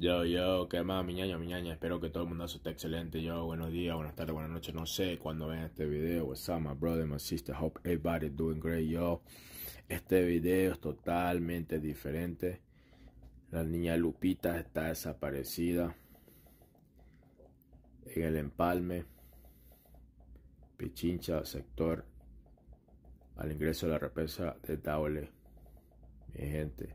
Yo, yo, que más, mi ñaña, mi espero que todo el mundo esté excelente. Yo, buenos días, buenas tardes, buenas noches, no sé cuándo ven este video. What's up, my brother, my sister, hope everybody doing great, yo. Este video es totalmente diferente. La niña Lupita está desaparecida en el empalme, Pichincha, sector, al ingreso de la represa de Taule. Mi gente,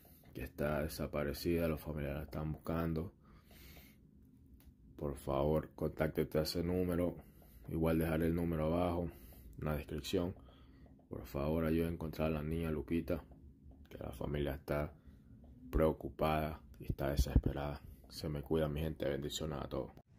que está desaparecida, los familiares la están buscando. Por favor, contáctete a ese número. Igual dejaré el número abajo en la descripción. Por favor, ayuda a encontrar a la niña Lupita, que la familia está preocupada y está desesperada. Se me cuida mi gente. Bendiciones a todos.